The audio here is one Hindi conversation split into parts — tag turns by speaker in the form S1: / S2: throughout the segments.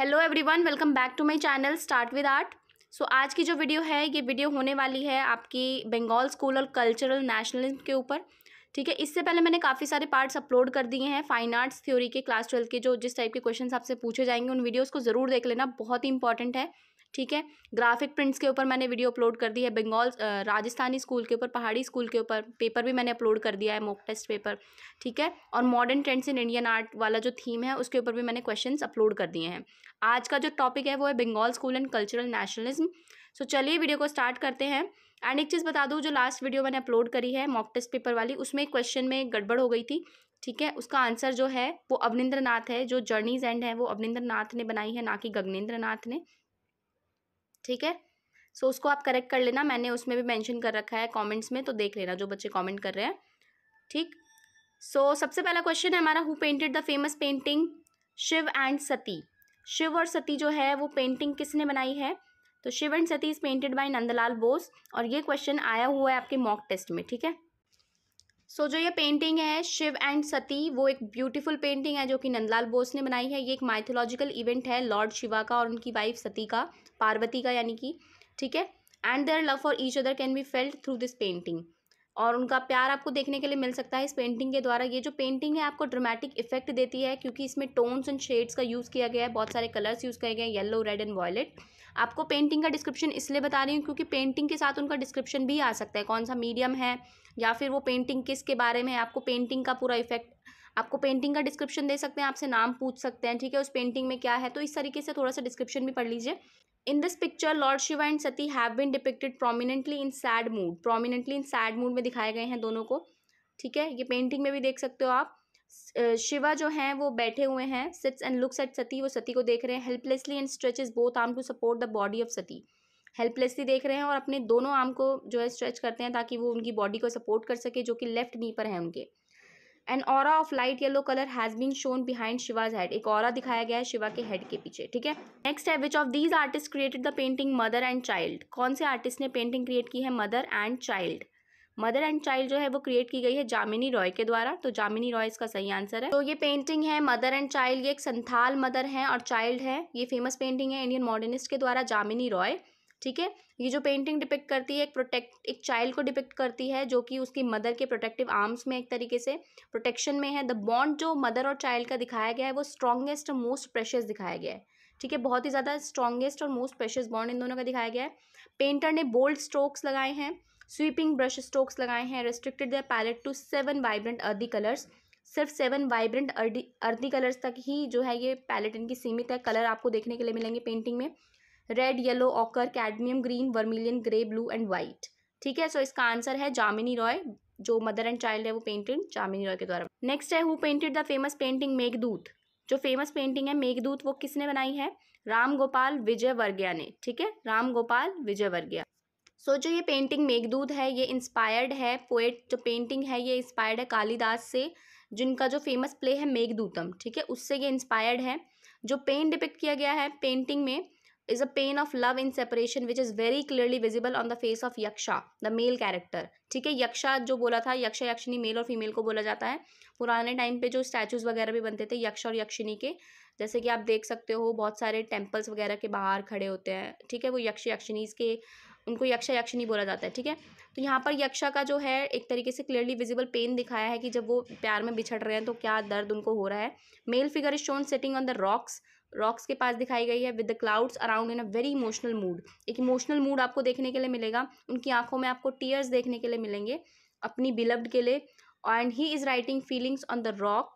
S1: Hello everyone welcome back to my channel start with art so आज की जो वीडियो है ये वीडियो होने वाली है आपकी बंगाल स्कूल और कल्चरल नेशनलिज्म के ऊपर ठीक है इससे पहले मैंने काफ़ी सारे पार्ट्स अपलोड कर दिए हैं फाइन आर्ट्स थ्योरी के क्लास ट्वेल्थ के जो जिस टाइप के क्वेश्चन आपसे पूछे जाएंगे उन वीडियोज़ को ज़रूर देख लेना बहुत ही इंपॉर्टेंट है ठीक है ग्राफिक प्रिंट्स के ऊपर मैंने वीडियो अपलोड कर दी है बंगाल राजस्थानी स्कूल के ऊपर पहाड़ी स्कूल के ऊपर पेपर भी मैंने अपलोड कर दिया है मॉक टेस्ट पेपर ठीक है और modern trends in Indian art वाला जो थीम है उसके ऊपर भी मैंने क्वेश्चन अपलोड कर दिए हैं आज का जो टॉपिक है वो है Bengal school and cultural nationalism so चलिए वीडियो को स्टार्ट करते हैं एंड एक चीज़ बता दूँ जो लास्ट वीडियो मैंने अपलोड करी है मॉक टेस्ट पेपर वाली उसमें एक क्वेश्चन में गड़बड़ हो गई थी ठीक है उसका आंसर जो है वो अवनिंद्र नाथ है जो जर्नीज एंड है वो अवनिंद्र नाथ ने बनाई है ना कि गगनेंद्र नाथ ने ठीक है सो उसको आप करेक्ट कर लेना मैंने उसमें भी मैंशन कर रखा है कॉमेंट्स में तो देख लेना जो बच्चे कॉमेंट कर रहे हैं ठीक सो so, सबसे पहला क्वेश्चन है हमारा who painted the famous painting Shiva and Sati Shiva और सती जो है वो पेंटिंग किसने बनाई है तो Shiva and Sati is painted by Nandalal Bose और ये क्वेश्चन आया हुआ है आपके मॉक टेस्ट में ठीक है सो so, जो ये पेंटिंग है शिव एंड सती वो एक ब्यूटीफुल पेंटिंग है जो कि नंदलाल बोस ने बनाई है ये एक माइथोलॉजिकल इवेंट है लॉर्ड शिवा का और उनकी वाइफ सती का पार्वती का यानी कि ठीक है and their love for each other can be felt through this painting और उनका प्यार आपको देखने के लिए मिल सकता है इस पेंटिंग के द्वारा ये जो पेंटिंग है आपको ड्रामेटिक इफेक्ट देती है क्योंकि इसमें टोन्स एंड शेड्स का यूज़ किया गया है बहुत सारे कलर्स यूज़ किए गए हैं येलो रेड एंड वॉयलेट आपको पेंटिंग का डिस्क्रिप्शन इसलिए बता रही हूँ क्योंकि पेंटिंग के साथ उनका डिस्क्रिप्शन भी आ सकता है कौन सा मीडियम है या फिर वो पेंटिंग किसके बारे में है आपको पेंटिंग का पूरा इफेक्ट आपको पेंटिंग का डिस्क्रिप्शन दे सकते हैं आपसे नाम पूछ सकते हैं ठीक है उस पेंटिंग में क्या है तो इस तरीके से थोड़ा सा डिस्क्रिप्शन भी पढ़ लीजिए in this picture lord Shiva and Sati have been depicted prominently in sad mood prominently in sad mood में दिखाए गए हैं दोनों को ठीक है ये पेंटिंग में भी देख सकते हो आप शिवा जो हैं वो बैठे हुए हैं sits and looks at Sati वो सती को देख रहे हैं helplessly and his both arm to support the body of Sati helplessly देख रहे हैं और अपने दोनों आर्म को जो है स्ट्रेच करते हैं ताकि वो उनकी बॉडी को सपोर्ट कर सके जो कि लेफ्ट नी पर है उनके एंड और of light yellow colour has been shown behind Shiva's head एक और दिखाया गया है शिवा के हेड के पीछे ठीक है नेक्स्ट है which of these artist created the painting mother and child कौन से आर्टिस्ट ने पेंटिंग क्रिएट की है mother and child mother and child जो है वो क्रिएट की गई है जामिनी रॉय के द्वारा तो जामिनी रॉय इसका सही आंसर है तो ये पेंटिंग है मदर एंड चाइल्ड ये एक संथाल मदर है और चाइल्ड है ये फेमस पेंटिंग है इंडियन मॉडर्निस्ट के द्वारा जामिनी रॉय ठीक है ये जो पेंटिंग डिपिक्ट करती है एक प्रोटेक्ट एक चाइल्ड को डिपिक्ट करती है जो कि उसकी मदर के प्रोटेक्टिव आर्म्स में एक तरीके से प्रोटेक्शन में है द बॉन्ड जो मदर और चाइल्ड का दिखाया गया है वो स्ट्रॉन्गेस्ट मोस्ट प्रेशियस दिखाया गया है ठीक है बहुत ही ज़्यादा स्ट्रॉन्गेस्ट और मोस्ट प्रेशियस बॉन्ड इन दोनों का दिखाया गया है पेंटर ने बोल्ड स्ट्रोक्स लगाए हैं स्वीपिंग ब्रश स्ट्रोक्स लगाए हैं restricted the palette to seven vibrant earthy colours सिर्फ seven vibrant earthy earthy colours तक ही जो है ये पैलेट इनकी सीमित है कलर आपको देखने के लिए मिलेंगे पेंटिंग में red yellow ochre cadmium green vermilion grey blue and white ठीक है सो so इसका आंसर है जामिनी रॉय जो मदर एंड चाइल्ड है वो पेंटेड जामिनी रॉय के द्वारा नेक्स्ट है who painted the famous painting Meghdoot जो फेमस पेंटिंग है मेघदूत वो किसने बनाई है राम गोपाल विजय वर्गिया ने ठीक है राम गोपाल विजय वर्गिया सो so, जो ये पेंटिंग मेघदूत है ये इंस्पायर्ड है पोएट जो पेंटिंग है ये इंस्पायर्ड है कालिदास से जिनका जो फेमस प्ले है मेघदूतम ठीक है उससे ये इंस्पायर्ड है जो पेन डिपिक्ट किया गया है पेंटिंग में is a pain of love in separation which is very clearly visible on the face of Yaksha the male character ठीक है यक्षा जो बोला था यक्षा यक्षिनी मेल और फीमेल को बोला जाता है पुराने टाइम पे जो स्टैचूज़ वगैरह भी बनते थे यक्ष और यक्षिनी के जैसे कि आप देख सकते हो बहुत सारे टेम्पल्स वगैरह के बाहर खड़े होते हैं ठीक है वो यक्ष यक्षिनीज के उनको यक्षा यक्षिनी बोला जाता है ठीक है तो यहाँ पर यक्षा का जो है एक तरीके से क्लियरली विजिबल पेन दिखाया है कि जब वो प्यार में बिछड़ रहे हैं तो क्या दर्द उनको हो रहा है male figure is shown setting on the rocks rocks के पास दिखाई गई है with the clouds around in a very emotional mood एक इमोशनल मूड आपको देखने के लिए मिलेगा उनकी आंखों में आपको टीयर्स देखने के लिए मिलेंगे अपनी बिलव्ड के लिए and he is writing feelings on the rock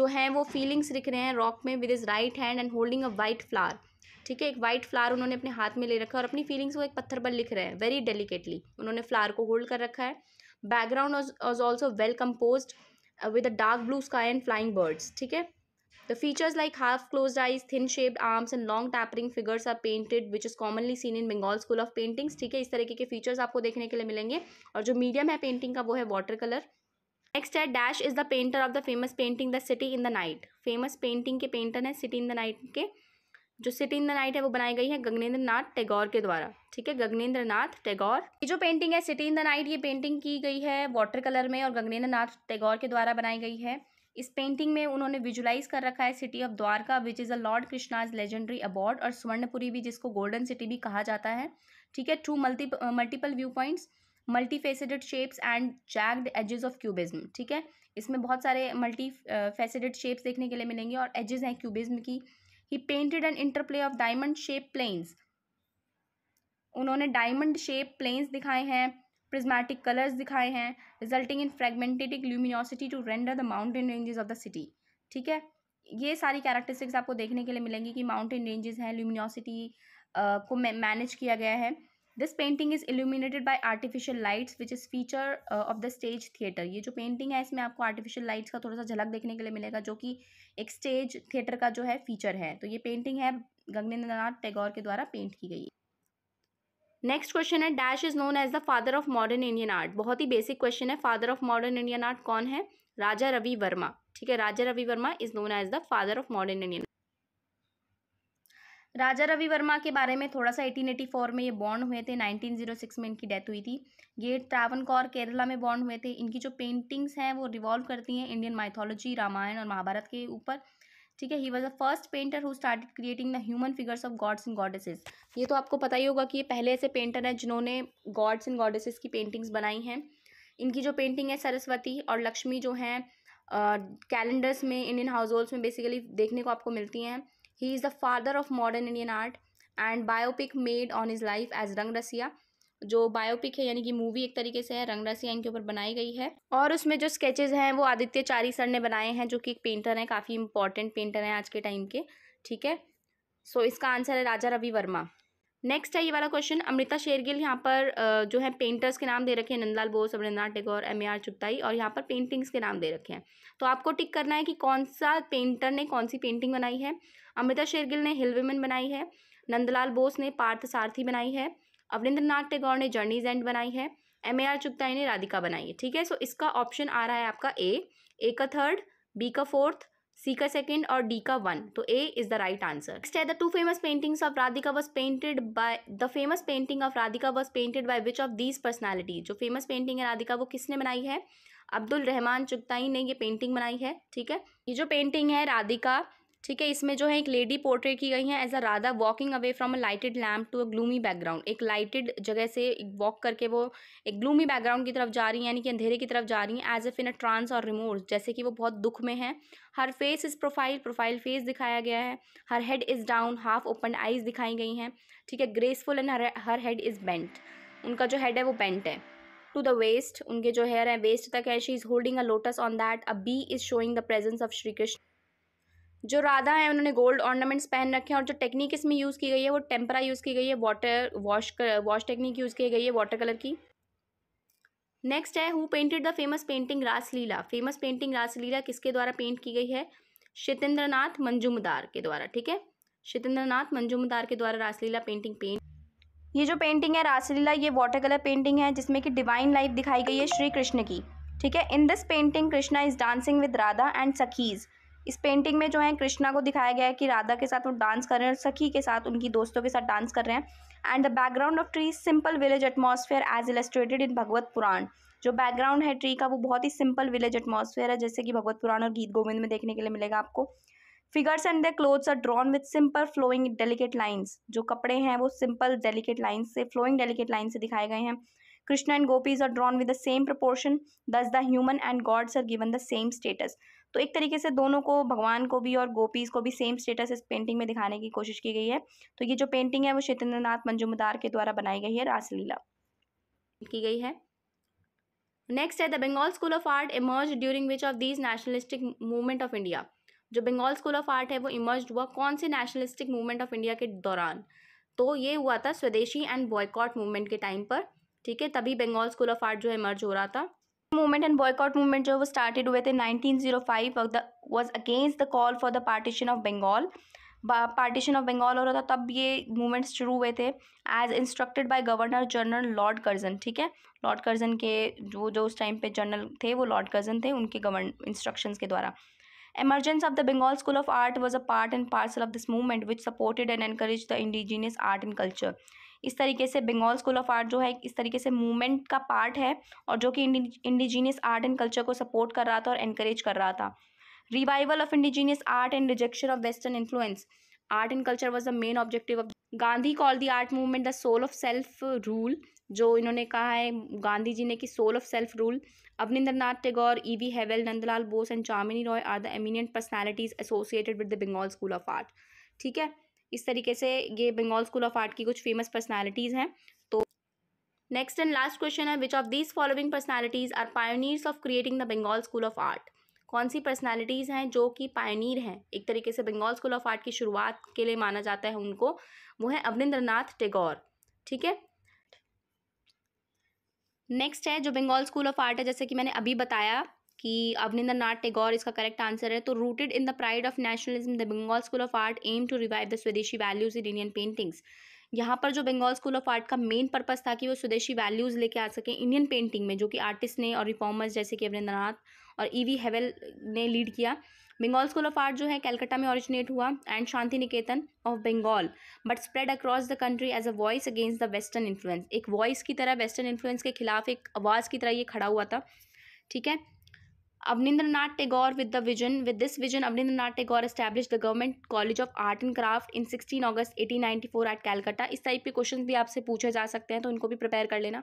S1: जो हैं वो फीलिंग्स लिख रहे हैं रॉक में with his right hand and holding a white flower ठीक है एक वाइट फ्लावर उन्होंने अपने हाथ में ले रखा है और अपनी फीलिंग्स को एक पत्थर पर लिख रहे हैं वेरी डेलिकेटली उन्होंने फ्लावर को होल्ड कर रखा है background was also well compose with a dark blue sky and flying birds ठीक है the features like half close eyes thin shaped arms and long tapering figures are painted which is commonly seen in Bengal school of paintings ठीक है इस तरीके के फीचर्स आपको देखने के लिए मिलेंगे और जो मीडियम है पेंटिंग का वो है वाटर कलर नेक्स्ट है dash is the painter of the famous painting the city in the night famous painting के पेंटर हैं सिटी इन द नाइट के जो सिटी इन द नाइट है वो बनाई गई है गगनेन्द्र नाथ टैगोर के द्वारा ठीक है गगनेन्द्र नाथ टैगोर ये जो पेंटिंग है सिटी इन द नाइट ये पेंटिंग की गई है वाटर कलर में और गगनेंद्र नाथ टैगोर के द्वारा बनाई गई है इस पेंटिंग में उन्होंने विजुलाइज कर रखा है city of Dwarka which is a lord Krishna's legendary award और स्वर्णपुरी भी जिसको गोल्डन सिटी भी कहा जाता है ठीक है to multi multiple view points multi faceted shapes and jagged edges of cubism ठीक है इसमें बहुत सारे मल्टी फेसेडेड शेप्स देखने के लिए मिलेंगे और एजेस हैं क्यूबिज्म की he painted an interplay of diamond shape planes उन्होंने डायमंड शेप प्लेन्स दिखाए हैं प्रिज्मेटिक कलर्स दिखाए हैं resulting in fragmented luminosity to render the mountain ranges of the city ठीक है ये सारी कैरेक्टरिस्टिक्स आपको देखने के लिए मिलेंगी कि माउंटेन रेंजेस हैं ल्यूमिनोसिटी को मैनेज किया गया है this painting is illuminated by artificial lights which is feature of the stage theatre ये जो पेंटिंग है इसमें आपको आर्टिफिशियल लाइट्स का थोड़ा सा झलक देखने के लिए मिलेगा जो कि एक स्टेज थिएटर का जो है फीचर है तो ये पेंटिंग है गगनेन्द्र नाथ टैगोर के द्वारा पेंट की गई नेक्स्ट क्वेश्चन है dash is known as the father of modern Indian art बहुत ही बेसिक क्वेश्चन है father of modern Indian art कौन है राजा रवि वर्मा ठीक है Raja Ravi Varma is known as the father of modern Indian Raja Ravi Varma के बारे में थोड़ा सा 1884 में ये बॉन्ड हुए थे 1906 में इनकी डेथ हुई थी ये कौर केरला में बॉन्ड हुए थे इनकी जो पेंटिंग्स हैं वो रिवॉल्व करती हैं इंडियन माइथोलॉजी रामायण और महाभारत के ऊपर ठीक है he was the first painter who started creating the human figures of gods and goddesses ये तो आपको पता ही होगा कि ये पहले ऐसे पेंटर हैं जिन्होंने गॉड्स एंड गॉडेसेस की पेंटिंग्स बनाई हैं इनकी जो पेंटिंग है सरस्वती और लक्ष्मी जो हैं कैलेंडर्स में इंडियन हाउस होल्ड्स में बेसिकली देखने को आपको मिलती हैं He is the father of modern Indian art and biopic made on his life as रंग रसिया जो बायोपिक है यानी कि मूवी एक तरीके से है रंग रसिया इनके ऊपर बनाई गई है और उसमें जो स्केचेज हैं वो आदित्य चारी सर ने बनाए हैं जो कि एक पेंटर हैं काफ़ी इंपॉर्टेंट पेंटर हैं आज के टाइम के ठीक है सो so, इसका आंसर है राजा रवि वर्मा नेक्स्ट है ये वाला क्वेश्चन अमृता शेरगिल यहाँ पर जो है पेंटर्स के नाम दे रखे हैं Nandalal Bose Rabindranath Tagore M A R Chughtai और यहाँ पर पेंटिंग्स के नाम दे रखे हैं तो आपको टिक करना है कि कौन सा पेंटर ने कौन सी पेंटिंग बनाई है अमृता शेरगिल ने हिल विमेन बनाई है नंदलाल बोस ने पार्थ सारथी बनाई है अवरिंद्रनाथ टेगोर ने जर्नीज एंड बनाई है एम ए आर चुगताई ने राधिका बनाई है ठीक है सो इसका ऑप्शन आ रहा है आपका ए ए का थर्ड बी का फोर्थ सी का सेकेंड और डी का वन तो A is the right answer next है the two famous paintings of Radhika was painted by the famous painting of Radhika was painted by which of these personality जो फेमस पेंटिंग है राधिका वो किसने बनाई है अब्दुल रहमान चुगताई ने ये पेंटिंग बनाई है ठीक है ये जो पेंटिंग है राधिका ठीक है इसमें जो है एक लेडी पोर्ट्रेट की गई है as a Radha walking away from a lighted lamp to a gloomy background एक लाइटेड जगह से वॉक करके वो एक ग्लूमी बैकग्राउंड की तरफ जा रही है यानी कि अंधेरे की तरफ जा रही है as if in a trance और रिमोर्स जैसे कि वो बहुत दुख में है her face is profile profile face दिखाया गया है her head is down half open eyes दिखाई गई हैं ठीक है graceful and her head is bent उनका जो हेड है वो बेंट है टू द वेस्ट उनके जो हेयर है वेस्ट तक है she is holding a lotus on that a bee is showing the presence of Shri Krishna जो राधा है उन्होंने गोल्ड ऑर्नामेंट्स पहन रखे हैं और जो टेक्निक इसमें यूज़ की गई है वो टेम्परा यूज़ की गई है water wash wash technique use की गई है वाटर कलर की नेक्स्ट है who painted the famous painting Raslila famous painting Raslila किसके द्वारा पेंट की गई है शितेंद्रनाथ मंजुमदार के द्वारा ठीक है शितेंद्रनाथ मंजुमदार के द्वारा रासलीला पेंटिंग पेंट ये जो पेंटिंग है रासलीला ये वाटर कलर पेंटिंग है जिसमें कि डिवाइन लाइफ दिखाई गई है श्री कृष्ण की ठीक है in this painting Krishna is dancing with Radha and sakhis इस पेंटिंग में जो है कृष्णा को दिखाया गया है कि राधा के साथ वो डांस कर रहे हैं और सखी के साथ उनकी दोस्तों के साथ डांस कर रहे हैं and the background of tree simple village atmosphere as illustrated in Bhagwat Puran जो बैकग्राउंड है ट्री का वो बहुत ही सिंपल विलेज एटमोसफेयर है जैसे कि भगवत पुराण और गीत गोविंद में देखने के लिए मिलेगा आपको figures and the clothes are drawn with simple flowing delicate lines जो कपड़े हैं वो सिंपल डेलीकेट लाइन्स से फ्लोइंग डेलीकेट लाइन से दिखाए गए हैं Krishna and gopis are drawn with the same proportion thus the human and gods are given the same status तो एक तरीके से दोनों को भगवान को भी और गोपीज को भी सेम स्टेटस इस पेंटिंग में दिखाने की कोशिश की गई है तो ये जो पेंटिंग है वो क्षेत्रेंद्रनाथ मंजुमदार के द्वारा बनाई गई है रासलीला की गई है नेक्स्ट है the Bengal school of art emerge during which of these nationalistic movement of India जो बंगाल स्कूल ऑफ आर्ट है वो इमर्ज हुआ कौन से नेशनलिस्टिक मूवमेंट ऑफ इंडिया के दौरान तो ये हुआ था स्वदेशी एंड बॉयकॉट मूवमेंट के टाइम पर ठीक है तभी बंगाल स्कूल ऑफ आर्ट जो है इमर्ज हो रहा था मूवमेंट एंड बॉयकआउट मूवमेंट जो वो स्टार्टेड हुए थे nineteen zero five the was against the call for the partition of Bengal partition of Bengal हो रहा था तब ये मूवमेंट्स शुरू हुए थे as instructed by governor general lord Curzon ठीक है लॉर्ड कर्जन के जो जो उस टाइम पे जनरल थे वो लॉर्ड कर्जन थे उनके गवर्न इंस्ट्रक्शन के द्वारा emergence of the Bengal school of art was a part and parcel of this movement which supported and encourage the indigenous art and culture इस तरीके से बंगाल स्कूल ऑफ आर्ट जो है इस तरीके से मूवमेंट का पार्ट है और जो कि इंडिजीनियस आर्ट एंड कल्चर को सपोर्ट कर रहा था और इनक्रेज कर रहा था revival of indigenous art and rejection of western influence art and culture was the main objective of Gandhi call the art movement the soul of self rule जो इन्होंने कहा है गांधी जी ने कि soul of self rule Abanindra Nath Tagore E V Havell Nandalal Bose and Jamini Roy are the एमिनियंट personalities associated with the Bengal school of art ठीक है इस तरीके से ये बंगाल स्कूल ऑफ आर्ट की कुछ फेमस पर्सनैलिटीज़ हैं तो नेक्स्ट एंड लास्ट क्वेश्चन है which of these following personalities are pioneers of creating the Bengal school of art कौन सी पर्सनालिटीज़ हैं जो कि पायनियर हैं एक तरीके से बंगाल स्कूल ऑफ आर्ट की शुरुआत के लिए माना जाता है उनको वो है अवनिंद्रनाथ टेगोर ठीक है नेक्स्ट है जो बंगाल स्कूल ऑफ आर्ट है जैसे कि मैंने अभी बताया कि अवनिंद्र नाथ टेगोर इसका करेक्ट आंसर है तो rooted in the pride of nationalism the Bengal school of art aim to revive the swadeshi values in Indian paintings यहाँ पर जो बंगाल स्कूल ऑफ आर्ट का मेन पर्पस था कि वो स्वदेशी वैल्यूज़ लेके आ सकें इंडियन पेंटिंग में जो कि आर्टिस्ट ने और रिफॉर्मर्स जैसे कि अवनिंद्र नाथ और ई वी हेवेल ने लीड किया बंगाल स्कूल ऑफ आर्ट जो है कलकत्ता में ऑरिजिनेट हुआ and Shanti Niketan of Bengal but spread across the country as a voice against the western influence एक वॉइस की तरह वेस्टर्न इन्फ्लुएंस के खिलाफ एक आवाज़ की तरह ये खड़ा हुआ था ठीक है Abnindranath Tagore with the vision With this vision, Abnindranath the established college of art and craft in sixteen August 16 अगस्त 1894 एट Calcutta. इस टाइप के क्वेश्चन भी आपसे पूछे जा सकते हैं तो इनको भी प्रिपेयर कर लेना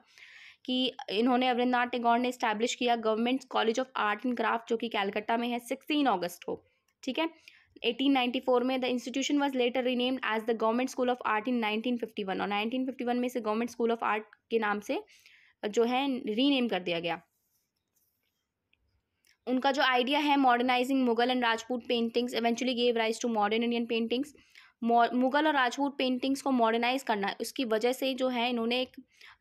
S1: कि इन्होंने अवरेंद्रनाथ टैगोर ने इस्टैब्लिश किया government college of art and craft जो कि कैलकटा में है सिक्सटीन ऑगस्ट को ठीक है 1894 में the institution was later renamed as the government school of art in 1951 और 1951 में इसे गवर्नमेंट स्कूल ऑफ आर्ट के नाम से जो है रीनेम कर दिया गया उनका जो आइडिया है modernising Mughal and Rajput paintings eventually gave rise to modern Indian paintings Mughal और राजपूत पेंटिंग्स को मॉडर्नाइज करना उसकी वजह से जो है इन्होंने एक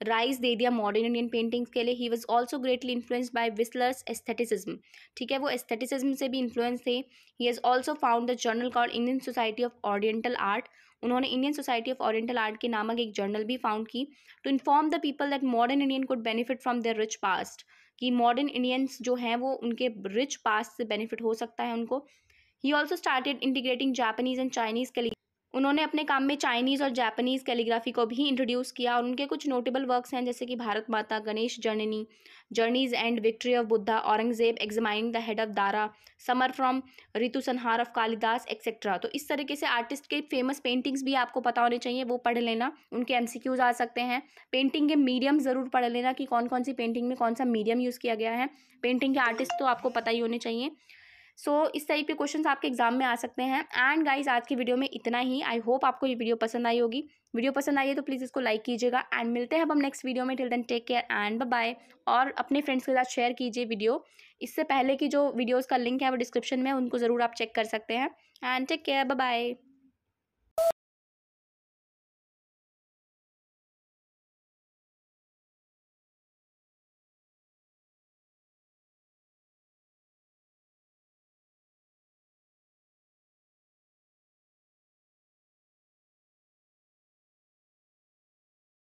S1: राइज दे दिया मॉडर्न इंडियन पेंटिंग्स के लिए he was also greatly influenced by Whistler's aestheticism ठीक है वो एस्थेटिसिज्म से भी इन्फ्लुएंस थे he has also found the journal call Indian society of oriental art उन्होंने Indian society of oriental art के नामक एक जर्नल भी फाउंड की to inform the people that modern Indian could benefit from their rich past कि मॉडर्न इंडियंस जो हैं वो उनके रिच पास्ट से बेनिफिट हो सकता है उनको he also started integrating Japanese and Chinese कली उन्होंने अपने काम में चाइनीज़ और जापानीज़ कैलीग्राफी को भी इंट्रोड्यूस किया और उनके कुछ नोटेबल वर्क्स हैं जैसे कि Bharat Mata Ganesh Janani journey's end victory of Buddha Aurangzeb examining the head of Dara summer from Ritu Samhara of Kalidas et cetera तो इस तरीके से आर्टिस्ट के फेमस पेंटिंग्स भी आपको पता होने चाहिए वो पढ़ लेना उनके एम आ सकते हैं पेंटिंग के मीडियम ज़रूर पढ़ लेना कि कौन कौन सी पेंटिंग में कौन सा मीडियम यूज़ किया गया है पेंटिंग के आर्टिस्ट तो आपको पता ही होने चाहिए सो so, इस टाइप के क्वेश्चन आपके एग्जाम में आ सकते हैं एंड गाइज आज की वीडियो में इतना ही आई होप आपको ये वीडियो पसंद आई होगी वीडियो पसंद आई है तो प्लीज़ इसको लाइक कीजिएगा एंड मिलते हैं अब हम नेक्स्ट वीडियो में till then take care and bye और अपने फ्रेंड्स के साथ शेयर कीजिए वीडियो इससे पहले की जो वीडियोज़ का लिंक है वो डिस्क्रिप्शन में उनको ज़रूर आप चेक कर सकते हैं एंड टेक केयर बाय